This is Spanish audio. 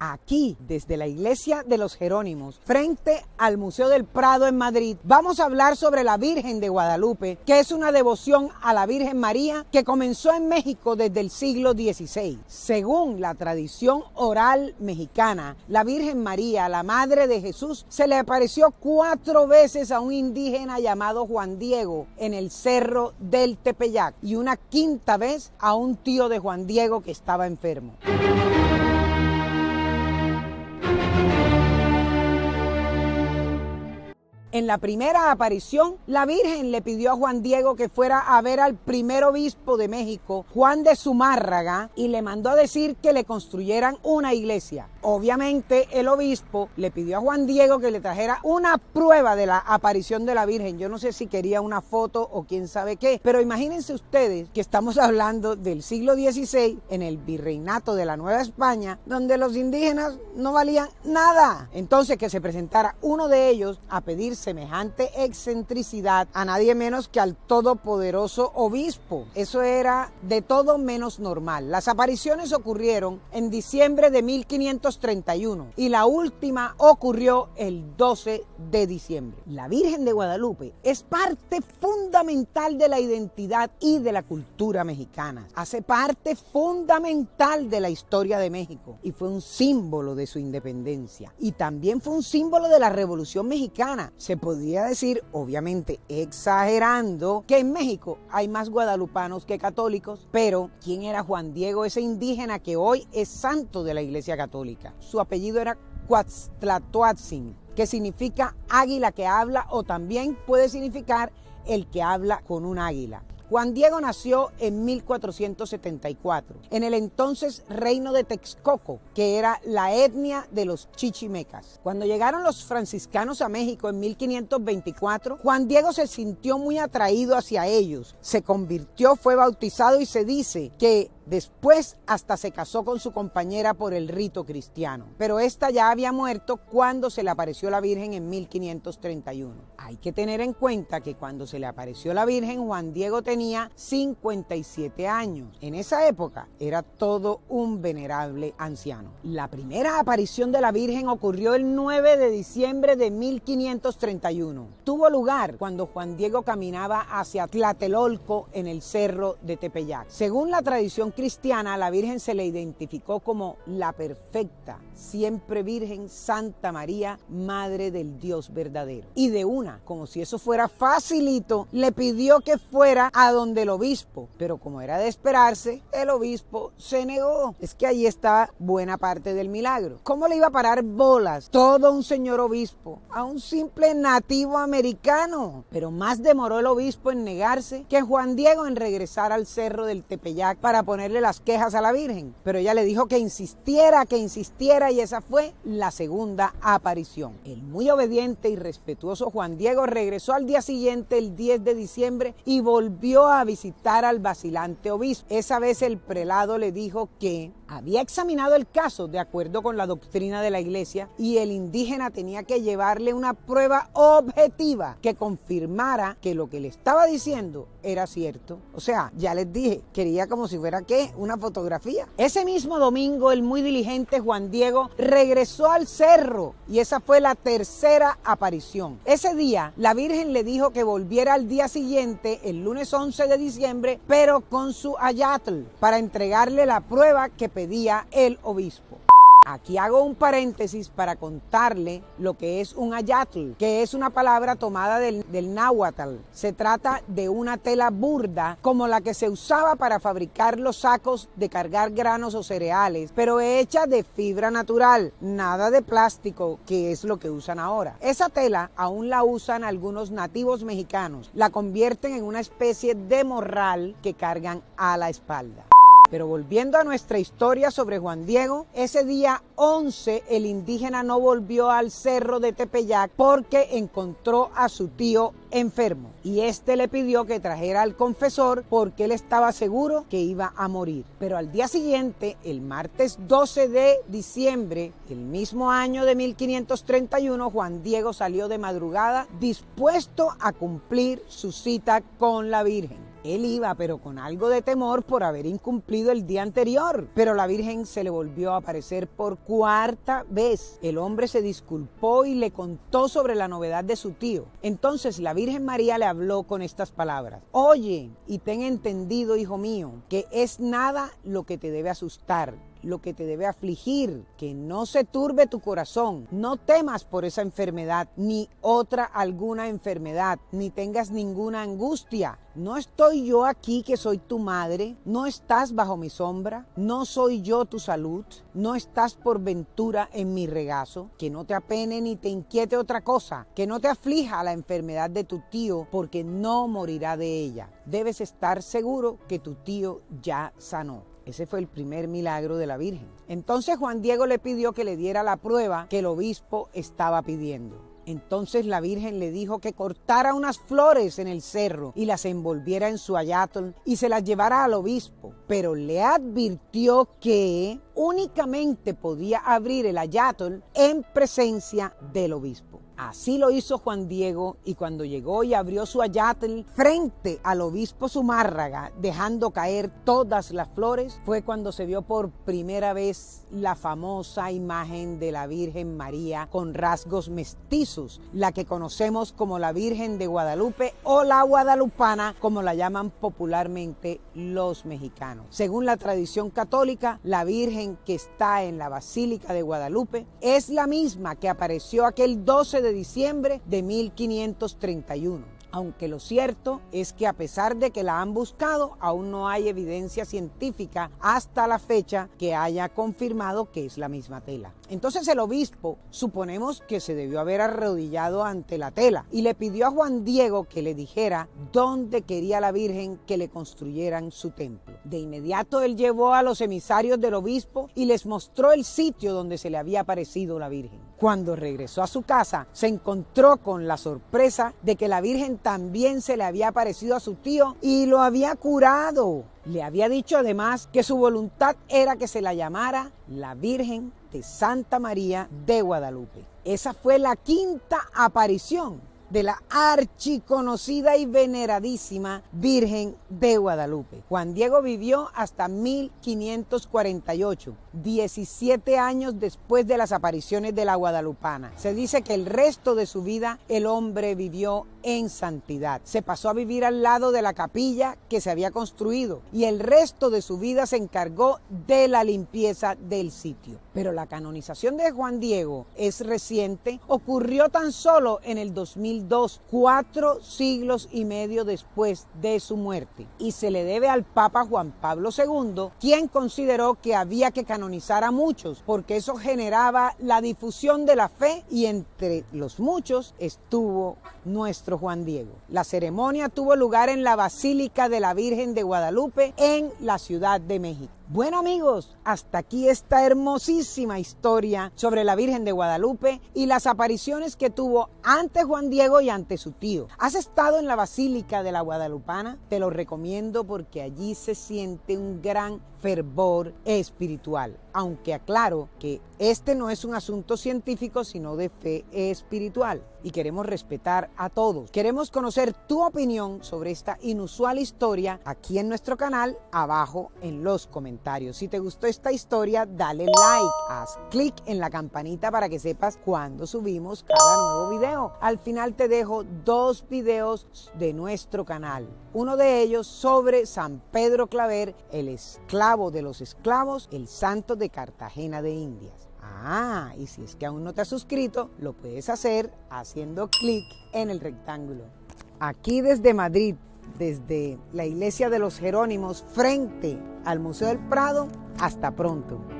aquí, desde la Iglesia de los Jerónimos, frente al Museo del Prado en Madrid, vamos a hablar sobre la Virgen de Guadalupe, que es una devoción a la Virgen María que comenzó en México desde el siglo XVI. Según la tradición oral mexicana, la Virgen María, la Madre de Jesús, se le apareció cuatro veces a un indígena llamado Juan Diego en el cerro del Tepeyac y una quinta vez a un tío de Juan Diego que estaba enfermo. en la primera aparición, la Virgen le pidió a Juan Diego que fuera a ver al primer obispo de México, Juan de Zumárraga, y le mandó a decir que le construyeran una iglesia. Obviamente el obispo le pidió a Juan Diego que le trajera una prueba de la aparición de la Virgen. Yo no sé si quería una foto o quién sabe qué, pero imagínense ustedes que estamos hablando del siglo XVI en el virreinato de la Nueva España, donde los indígenas no valían nada. Entonces que se presentara uno de ellos a pedir semejante excentricidad a nadie menos que al todopoderoso obispo. Eso era de todo menos normal. Las apariciones ocurrieron en diciembre de 1500 y la última ocurrió el 12 de diciembre. La Virgen de Guadalupe es parte fundamental de la identidad y de la cultura mexicana. Hace parte fundamental de la historia de México y fue un símbolo de su independencia y también fue un símbolo de la Revolución Mexicana. Se podría decir, obviamente exagerando, que en México hay más guadalupanos que católicos, pero ¿quién era Juan Diego, ese indígena que hoy es santo de la Iglesia Católica? Su apellido era Cuatzlatoatzin, que significa águila que habla o también puede significar el que habla con un águila. Juan Diego nació en 1474 en el entonces reino de Texcoco, que era la etnia de los chichimecas. Cuando llegaron los franciscanos a México en 1524, Juan Diego se sintió muy atraído hacia ellos, se convirtió, fue bautizado y se dice que Después hasta se casó con su compañera por el rito cristiano, pero esta ya había muerto cuando se le apareció la Virgen en 1531. Hay que tener en cuenta que cuando se le apareció la Virgen Juan Diego tenía 57 años. En esa época era todo un venerable anciano. La primera aparición de la Virgen ocurrió el 9 de diciembre de 1531. Tuvo lugar cuando Juan Diego caminaba hacia Tlatelolco en el cerro de Tepeyac. Según la tradición cristiana, la Virgen se le identificó como la perfecta, siempre Virgen Santa María, Madre del Dios verdadero. Y de una, como si eso fuera facilito, le pidió que fuera a donde el obispo. Pero como era de esperarse, el obispo se negó. Es que ahí está buena parte del milagro. ¿Cómo le iba a parar bolas todo un señor obispo a un simple nativo americano? Pero más demoró el obispo en negarse que Juan Diego en regresar al cerro del Tepeyac para poner las quejas a la Virgen, pero ella le dijo que insistiera, que insistiera y esa fue la segunda aparición. El muy obediente y respetuoso Juan Diego regresó al día siguiente, el 10 de diciembre, y volvió a visitar al vacilante obispo. Esa vez el prelado le dijo que había examinado el caso de acuerdo con la doctrina de la iglesia y el indígena tenía que llevarle una prueba objetiva que confirmara que lo que le estaba diciendo era cierto. O sea, ya les dije, quería como si fuera una fotografía. Ese mismo domingo el muy diligente Juan Diego regresó al cerro y esa fue la tercera aparición. Ese día la Virgen le dijo que volviera al día siguiente, el lunes 11 de diciembre, pero con su ayatl para entregarle la prueba que pedía el obispo. Aquí hago un paréntesis para contarle lo que es un ayatl, que es una palabra tomada del, del náhuatl. Se trata de una tela burda como la que se usaba para fabricar los sacos de cargar granos o cereales, pero hecha de fibra natural, nada de plástico, que es lo que usan ahora. Esa tela aún la usan algunos nativos mexicanos, la convierten en una especie de morral que cargan a la espalda. Pero volviendo a nuestra historia sobre Juan Diego, ese día 11 el indígena no volvió al cerro de Tepeyac porque encontró a su tío enfermo y este le pidió que trajera al confesor porque él estaba seguro que iba a morir. Pero al día siguiente, el martes 12 de diciembre, el mismo año de 1531, Juan Diego salió de madrugada dispuesto a cumplir su cita con la Virgen. Él iba, pero con algo de temor por haber incumplido el día anterior. Pero la Virgen se le volvió a aparecer por cuarta vez. El hombre se disculpó y le contó sobre la novedad de su tío. Entonces la Virgen María le habló con estas palabras. Oye y ten entendido, hijo mío, que es nada lo que te debe asustar lo que te debe afligir, que no se turbe tu corazón. No temas por esa enfermedad, ni otra alguna enfermedad, ni tengas ninguna angustia. No estoy yo aquí que soy tu madre, no estás bajo mi sombra, no soy yo tu salud, no estás por ventura en mi regazo, que no te apene ni te inquiete otra cosa, que no te aflija la enfermedad de tu tío, porque no morirá de ella. Debes estar seguro que tu tío ya sanó. Ese fue el primer milagro de la Virgen. Entonces Juan Diego le pidió que le diera la prueba que el obispo estaba pidiendo. Entonces la Virgen le dijo que cortara unas flores en el cerro y las envolviera en su ayatol y se las llevara al obispo, pero le advirtió que únicamente podía abrir el ayatol en presencia del obispo. Así lo hizo Juan Diego y cuando llegó y abrió su ayatel frente al obispo Zumárraga, dejando caer todas las flores, fue cuando se vio por primera vez la famosa imagen de la Virgen María con rasgos mestizos, la que conocemos como la Virgen de Guadalupe o la Guadalupana, como la llaman popularmente los mexicanos. Según la tradición católica, la Virgen que está en la Basílica de Guadalupe es la misma que apareció aquel 12 de diciembre de 1531 aunque lo cierto es que a pesar de que la han buscado, aún no hay evidencia científica hasta la fecha que haya confirmado que es la misma tela. Entonces el obispo suponemos que se debió haber arrodillado ante la tela y le pidió a Juan Diego que le dijera dónde quería la Virgen que le construyeran su templo. De inmediato él llevó a los emisarios del obispo y les mostró el sitio donde se le había aparecido la Virgen. Cuando regresó a su casa, se encontró con la sorpresa de que la Virgen también se le había aparecido a su tío y lo había curado. Le había dicho además que su voluntad era que se la llamara la Virgen de Santa María de Guadalupe. Esa fue la quinta aparición de la archiconocida y veneradísima Virgen de Guadalupe. Juan Diego vivió hasta 1548 17 años después de las apariciones de la Guadalupana. Se dice que el resto de su vida el hombre vivió en santidad. Se pasó a vivir al lado de la capilla que se había construido y el resto de su vida se encargó de la limpieza del sitio. Pero la canonización de Juan Diego es reciente, ocurrió tan solo en el 2002, cuatro siglos y medio después de su muerte, y se le debe al Papa Juan Pablo II, quien consideró que había que canonizar canonizar a muchos, porque eso generaba la difusión de la fe y entre los muchos estuvo nuestro Juan Diego. La ceremonia tuvo lugar en la Basílica de la Virgen de Guadalupe en la Ciudad de México. Bueno amigos, hasta aquí esta hermosísima historia sobre la Virgen de Guadalupe y las apariciones que tuvo ante Juan Diego y ante su tío. ¿Has estado en la Basílica de la Guadalupana? Te lo recomiendo porque allí se siente un gran fervor espiritual, aunque aclaro que este no es un asunto científico, sino de fe espiritual y queremos respetar a todos. Queremos conocer tu opinión sobre esta inusual historia aquí en nuestro canal, abajo en los comentarios. Si te gustó esta historia, dale like, haz clic en la campanita para que sepas cuando subimos cada nuevo video. Al final te dejo dos videos de nuestro canal. Uno de ellos sobre San Pedro Claver, el esclavo de los esclavos, el santo de Cartagena de Indias. Ah, y si es que aún no te has suscrito, lo puedes hacer haciendo clic en el rectángulo. Aquí desde Madrid, desde la iglesia de los Jerónimos frente al Museo del Prado. Hasta pronto.